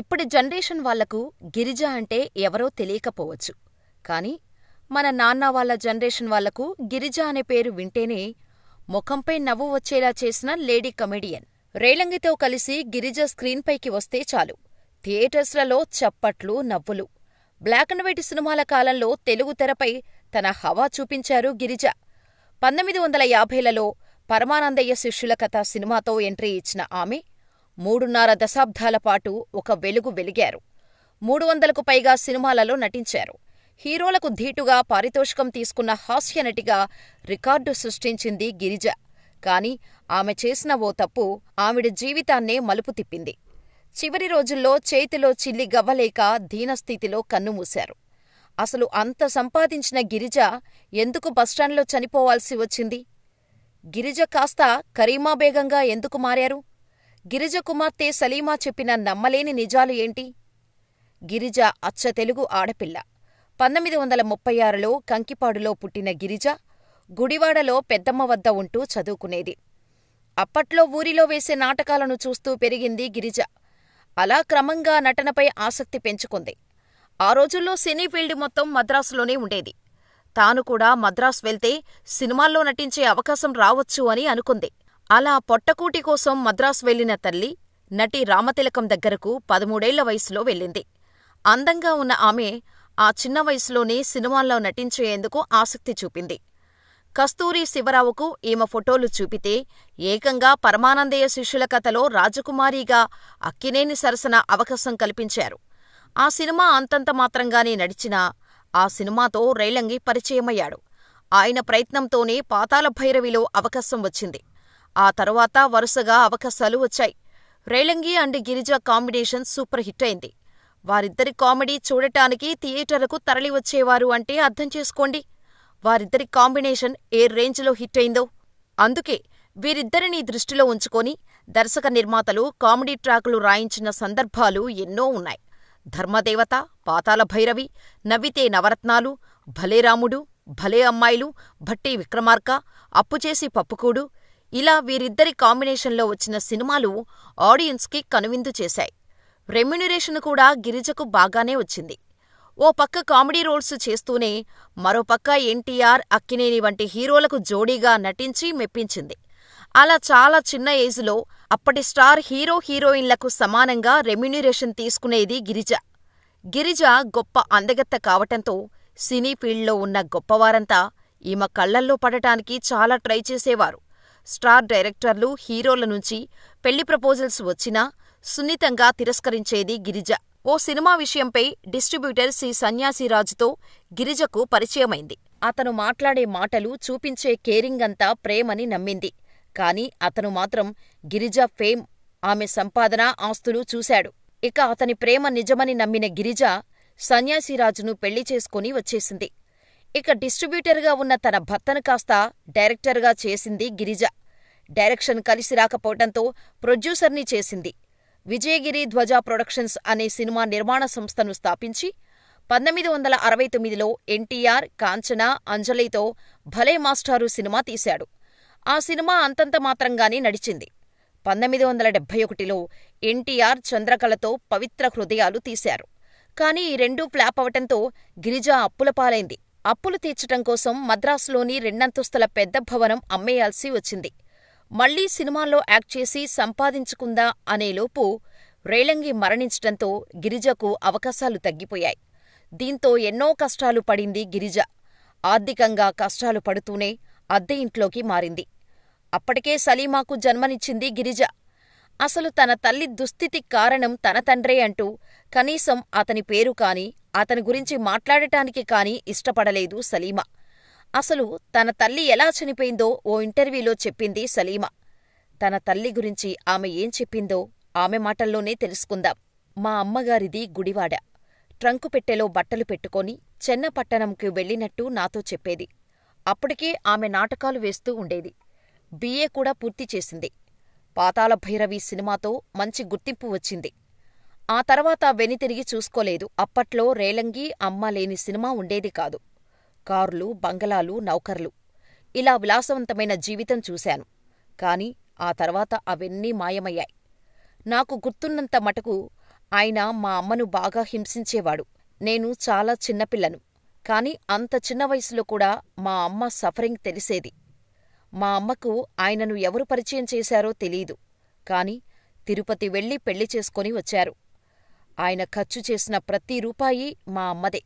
ఇప్పటి జనరేషన్ వాళ్లకు గిరిజ అంటే ఎవరో తెలియకపోవచ్చు కాని మన నాన్న వాళ్ళ జనరేషన్ వాళ్లకు గిరిజ అనే పేరు వింటేనే ముఖంపై నవ్వు వచ్చేలా చేసిన లేడీ కమెడియన్ రేలంగితో కలిసి గిరిజ స్క్రీన్పైకి వస్తే చాలు థియేటర్స్లలో చప్పట్లు నవ్వులు బ్లాక్ అండ్ వైట్ సినిమాల కాలంలో తెలుగు తెరపై తన హవా చూపించారు గిరిజ పంతొమ్మిది వందల యాభైలలో పరమానందయ్య శిష్యుల కథ సినిమాతో ఎంట్రీ ఇచ్చిన ఆమె మూడున్నర దశాబ్దాల పాటు ఒక వెలుగు వెలిగారు మూడు వందలకు పైగా సినిమాలలో నటించారు హీరోలకు ధీటుగా పారితోషికం తీసుకున్న హాస్యనటిగా రికార్డు సృష్టించింది గిరిజ కాని ఆమె చేసిన ఓ తప్పు ఆవిడ జీవితాన్నే మలుపు తిప్పింది చివరి రోజుల్లో చేతిలో చిల్లి గవ్వలేక దీనస్థితిలో కన్నుమూశారు అసలు అంత సంపాదించిన గిరిజ ఎందుకు బస్టాండ్లో చనిపోవాల్సి వచ్చింది గిరిజ కాస్త కరీమాబేగంగా ఎందుకు మారారు గిరిజ కుమార్తె సలీమా చెప్పిన నమ్మలేని నిజాలు ఏంటి గిరిజ అచ్చ తెలుగు ఆడపిల్ల పంతొమ్మిది వందల ముప్పై ఆరులో కంకిపాడులో పుట్టిన గిరిజ గుడివాడలో పెద్దమ్మ వద్ద ఉంటూ చదువుకునేది అప్పట్లో ఊరిలో వేసే నాటకాలను చూస్తూ పెరిగింది గిరిజ అలా క్రమంగా నటనపై ఆసక్తి పెంచుకుంది ఆ రోజుల్లో సినీ ఫీల్డ్ మొత్తం మద్రాసులోనే ఉండేది తాను కూడా మద్రాసు వెళ్తే సినిమాల్లో నటించే అవకాశం రావచ్చు అని అనుకుంది అలా పొట్టకూటి కోసం మద్రాసు వెళ్లిన తల్లి నటి రామతిలకం దగ్గరకు పదమూడేళ్ల వయసులో వెళ్ళింది. అందంగా ఉన్న ఆమె ఆ చిన్న వయసులోనే సినిమాల్లో నటించేందుకు ఆసక్తి చూపింది. కస్తూరి శివరావుకు ఈమె ఫొటోలు చూపితే ఏకంగా పరమానందయ్య శిష్యుల కథలో రాజకుమారిగా అక్కినేని సరసన అవకాశం కల్పించారు. ఆ సినిమా అంతంత మాత్రంగానే నడిచినా, ఆ సినిమాతో రైలంగి పరిచయమయ్యాడు. ఆయన ప్రయత్నంతోనే భైరవిలో అవకాశం వచ్చింది. ఆ తర్వాత వరుసగా అవకాశాలు వచ్చాయి Relangi and Girija combination super hit అయింది వారిద్దరి కామెడీ చూడటానికి థియేటర్లకు తరలివచ్చేవారు అంటే అర్థం చేసుకోండి వారిద్దరి కాంబినేషన్ ఏ రేంజ్లో హిట్ అయిందో అందుకే వీరిద్దరిని దృష్టిలో ఉంచుకొని దర్శక నిర్మాతలు కామెడీ ట్రాకులు రాయించిన సందర్భాలు ఎన్నో ఉన్నాయి ధర్మదేవత పాతాల భైరవి నవ్వితే నవరత్నాలు భలేరాముడు భలే అమ్మాయిలు భట్టి విక్రమార్క అప్పుచేసి పప్పుకూడు ఇలా వీరిద్దరి కాంబినేషన్లో వచ్చిన సినిమాలు ఆడియన్స్కి కనువిందు చేశాయి రెమ్యునరేషన్ కూడా గిరిజకు బాగానే వచ్చింది ఓ పక్క కామెడీ రోల్స్ చేస్తూనే మరోపక్క ఎన్టీఆర్ అక్కినేని వంటి హీరోలకు జోడీగా నటించి మెప్పించింది అలా చాలా చిన్న ఏజ్లో అప్పటి స్టార్ హీరో హీరోయిన్లకు సమానంగా రెమ్యునరేషన్ తీసుకునేది గిరిజ గిరిజ గొప్ప అందగత్త కావటంతో సినీ ఫీల్డ్లో ఉన్న గొప్పవారంతా ఈమె కళ్లల్లో పడటానికి చాలా ట్రై చేసేవారు స్టార్ డైరెక్టర్లు హీరోల నుంచి పెళ్లి ప్రపోజల్స్ వచ్చినా సున్నితంగా తిరస్కరించేది గిరిజ ఓ సినిమా విషయంపై డిస్ట్రిబ్యూటర్ శ్రీ సన్యాసిరాజుతో గిరిజకు పరిచయమైంది అతను మాట్లాడే మాటలు చూపించే కేరింగ్ అంతా ప్రేమని నమ్మింది కాని అతను మాత్రం గిరిజ ఫేమ్ ఆమె సంపాదన ఆస్తులు చూశాడు ఇక అతని ప్రేమ నిజమని నమ్మిన గిరిజ సన్యాసిరాజును పెళ్లి చేసుకుని వచ్చేసింది ఇక డిస్ట్రిబ్యూటర్గా ఉన్న తన భర్తను కాస్త డైరెక్టర్గా చేసింది గిరిజ డైరెక్షన్ కలిసి రాకపోవడంతో ప్రొడ్యూసర్ని చేసింది విజయగిరి ధ్వజ ప్రొడక్షన్స్ అనే సినిమా నిర్మాణ సంస్థను స్థాపించి పంతొమ్మిది వందల అరవై తొమ్మిదిలో ఎన్టీఆర్ కాంచన అంజలితో భలే మాస్టారు సినిమా తీశాడు ఆ సినిమా అంతంత మాత్రంగానే నడిచింది పంతొమ్మిది వందల డెబ్బై ఒకటిలో ఎన్టీఆర్ చంద్రకళతో పవిత్ర హృదయాలు తీశారు కానీ ఈ రెండూ ఫ్లాప్ అవటంతో గిరిజ అప్పులపాలైంది అప్పులు తీర్చటం కోసం మద్రాసులోని రెండంతస్తుల పెద్ద భవనం అమ్మేయాల్సి వచ్చింది మళ్లీ సినిమాల్లో యాక్ట్ చేసి సంపాదించుకుందా అనేలోపు రేలంగి మరణించటంతో గిరిజకు అవకాశాలు తగ్గిపోయాయి దీంతో ఎన్నో కష్టాలు పడింది గిరిజ ఆర్థికంగా కష్టాలు పడుతూనే అద్దె ఇంట్లోకి మారింది అప్పటికే సలీమాకు జన్మనిచ్చింది గిరిజ అసలు తన తల్లి దుస్థితి కారణం తన తండ్రే అంటూ కనీసం అతని పేరు కాని అతని గురించి మాట్లాడటానికి కాని ఇష్టపడలేదు సలీమ అసలు తన తల్లి ఎలా చనిపోయిందో ఓ ఇంటర్వ్యూలో చెప్పింది సలీమా తన తల్లి గురించి ఆమె ఏం చెప్పిందో ఆమె మాటల్లోనే తెలుసుకుందాం మా అమ్మగారిది గుడివాడ ట్రంకు పెట్టెలో బట్టలు పెట్టుకొని చెన్నపట్టణంకి వెళ్ళినట్టు నాతో చెప్పేది అప్పటికే ఆమె నాటకాలు వేస్తూ ఉండేది బిఏ కూడా పూర్తి చేసింది పాతాళభైరవి సినిమాతో మంచి గుర్తింపు వచ్చింది ఆ తర్వాత వెనితిరిగి చూసుకోలేదు అప్పట్లో రేలంగి అమ్మ లేని సినిమా ఉండేది కాదు కార్లు బంగళాలు నౌకర్లు ఇలా విలాసవంతమైన జీవితం చూశాను కాని ఆ తర్వాత అవన్నీ మాయమయ్యాయి నాకు గుర్తున్నంత మటుకు ఆయన మా అమ్మను బాగా హింసించేవాడు నేను చాలా చిన్నపిల్లను కాని అంత చిన్న వయసులో కూడా మా అమ్మ సఫరింగ్ తెలిసేది మా అమ్మకు ఆయనను ఎవరు పరిచయం చేశారో తెలీదు కాని తిరుపతి వెళ్లి పెళ్లి చేసుకొని వచ్చారు ఆయన ఖర్చు చేసిన ప్రతి రూపాయి మా అమ్మదే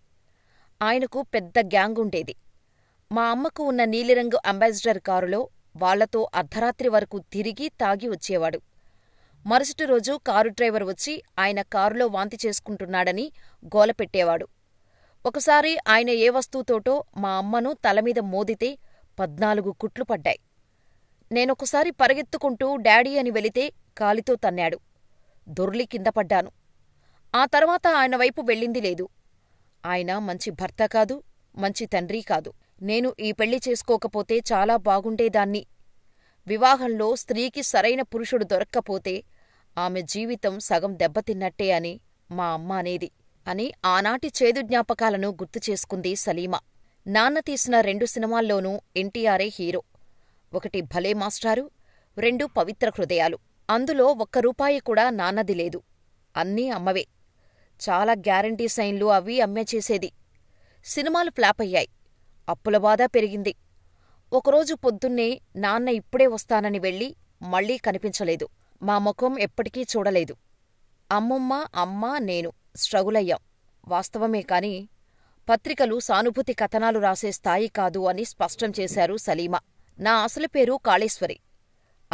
ఆయనకు పెద్ద గ్యాంగ్ ఉండేది మా అమ్మకు ఉన్న నీలిరంగు అంబాసిడర్ కారులో వాళ్లతో అర్ధరాత్రి వరకు తిరిగి తాగి వచ్చేవాడు మరుసటి రోజు కారు డ్రైవర్ వచ్చి ఆయన కారులో వాంతి చేసుకుంటున్నాడని గోలపెట్టేవాడు ఒకసారి ఆయన ఏ వస్తువుతోటో మా అమ్మను తలమీద మోదితే పద్నాలుగు కుట్లు పడ్డాయి నేనొకసారి పరిగెత్తుకుంటూ డాడీ అని వెళితే కాలితో తన్నాడు దొర్లి కిందపడ్డాను ఆ తర్వాత ఆయన వైపు వెళ్ళింది లేదు ఆయన మంచి భర్త కాదు మంచి తండ్రీ కాదు నేను ఈ పెళ్లి చేసుకోకపోతే చాలా బాగుండేదాన్ని వివాహంలో స్త్రీకి సరైన పురుషుడు దొరక్కపోతే ఆమె జీవితం సగం దెబ్బతిన్నట్టే అని మా అమ్మ అనేది అని ఆనాటి చేదు జ్ఞాపకాలను గుర్తు చేసుకుంది సలీమా నాన్న తీసిన రెండు సినిమాల్లోనూ ఎన్టీఆరే హీరో ఒకటి భలే మాస్టారు రెండు పవిత్ర హృదయాలు అందులో ఒక్క రూపాయి కూడా నాన్నది లేదు అన్నీ అమ్మవే చాలా గ్యారంటీ సైన్లు అవి అమ్మే చేసేది సినిమాలు ఫ్లాప్ అయ్యాయి అప్పుల బాధ పెరిగింది ఒకరోజు పొద్దున్నే నాన్న ఇప్పుడే వస్తానని వెళ్ళి మళ్లీ కనిపించలేదు మా ముఖం ఎప్పటికీ చూడలేదు అమ్మమ్మ అమ్మ నేను స్ట్రగుల్ అయ్యాం వాస్తవమే కాని పత్రికలు సానుభూతి కథనాలు రాసే స్థాయి కాదు అని స్పష్టం చేశారు సలీమా నా అసలు పేరు కాళేశ్వరి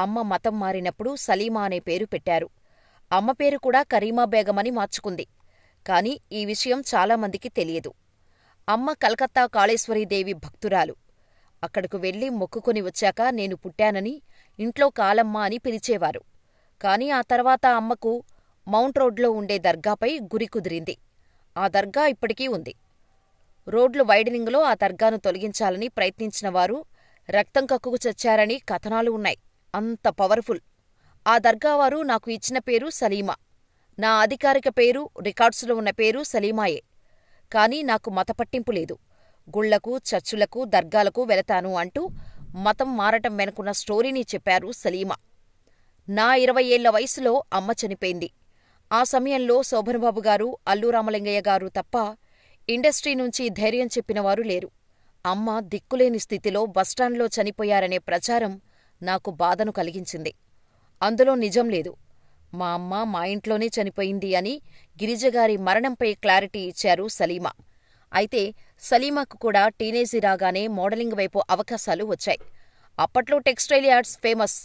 అమ్మ మతం మారినప్పుడు సలీమా అనే పేరు పెట్టారు అమ్మ పేరు కూడా కరీమా బేగమని మార్చుకుంది కాని ఈ విషయం చాలామందికి తెలియదు అమ్మ కలకత్తా కాళేశ్వరీదేవి భక్తురాలు అక్కడకు వెళ్ళి మొక్కుకొని వచ్చాక నేను పుట్టానని ఇంట్లో కాలమ్మ అని పిలిచేవారు కాని ఆ తర్వాత అమ్మకు మౌంట్ రోడ్లో ఉండే దర్గాపై గురి కుదిరింది ఆ దర్గా ఇప్పటికీ ఉంది రోడ్లు వైడనింగ్లో ఆ దర్గాను తొలగించాలని ప్రయత్నించిన వారు రక్తం కక్కుకు చచ్చారని కథనాలు ఉన్నాయి అంత పవర్ఫుల్ ఆ దర్గావారు నాకు ఇచ్చిన పేరు సలీమా నా అధికారిక పేరు రికార్డ్సులో ఉన్న పేరు సలీమాయే కాని నాకు మత లేదు గుళ్లకు చర్చులకు దర్గాలకు వెళతాను అంటూ మతం మారటం వెనుకున్న స్టోరీని చెప్పారు సలీమా నా ఇరవై ఏళ్ల వయసులో అమ్మ చనిపోయింది ఆ సమయంలో శోభనబాబు గారు అల్లు రామలింగయ్య గారు తప్ప ఇండస్ట్రీ నుంచి ధైర్యం చెప్పినవారు లేరు అమ్మ దిక్కులేని స్థితిలో బస్టాండ్లో చనిపోయారనే ప్రచారం నాకు బాధను కలిగించింది అందులో నిజం లేదు మా అమ్మ మా ఇంట్లోనే చనిపోయింది అని గిరిజగారి మరణంపై క్లారిటీ ఇచ్చారు సలీమా అయితే సలీమాకు కూడా టీనేజీ రాగానే మోడలింగ్ వైపు అవకాశాలు వచ్చాయి అప్పట్లో textile ads famous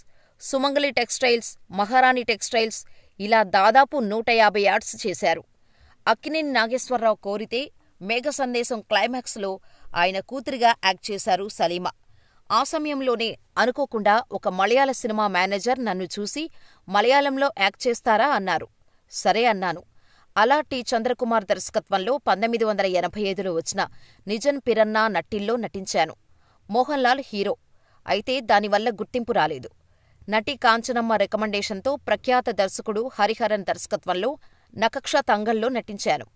Sumangali textiles Maharani textiles ఇలా దాదాపు నూట యాభై యాడ్స్ చేశారు అక్కినేని నాగేశ్వరరావు కోరితే మేఘ సందేశం క్లైమాక్స్లో ఆయన కూతురిగా యాక్ట్ చేశారు సలీమా ఆ సమయంలోనే అనుకోకుండా ఒక మలయాళ సినిమా మేనేజర్ నన్ను చూసి మలయాళంలో యాక్ట్ చేస్తారా అన్నారు సరే అన్నాను అలా టి చంద్రకుమార్ దర్శకత్వంలో పంతొమ్మిది వందల ఎనభై ఐదులో వచ్చిన నిజన్ పిరన్నా నటిల్లో నటించాను మోహన్ లాల్ హీరో అయితే దానివల్ల గుర్తింపు రాలేదు నటి కాంచనమ్మ రికమెండేషన్తో ప్రఖ్యాత దర్శకుడు హరిహరన్ దర్శకత్వంలో నకక్ష తంగంలో నటించాను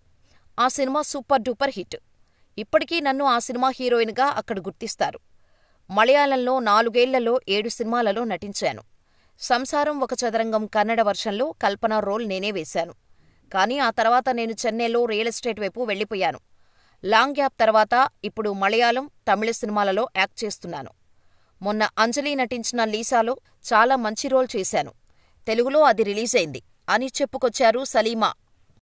ఆ సినిమా సూపర్ డూపర్ హిట్ ఇప్పటికీ నన్ను ఆ సినిమా హీరోయిన్గా అక్కడ గుర్తిస్తారు మలయాళంలో నాలుగేళ్లలో ఏడు సినిమాలలో నటించాను సంసారం ఒక చదరంగం కన్నడ వర్షన్లో కల్పన రోల్ నేనే వేశాను కానీ ఆ తర్వాత నేను చెన్నైలో రియల్ ఎస్టేట్ వైపు వెళ్ళిపోయాను లాంగ్ గ్యాప్ తర్వాత ఇప్పుడు మలయాళం తమిళ సినిమాలలో యాక్ట్ చేస్తున్నాను మొన్న అంజలి నటించిన లీసాలో చాలా మంచి రోల్ చేశాను తెలుగులో అది రిలీజ్ అయింది అని చెప్పుకొచ్చారు సలీమా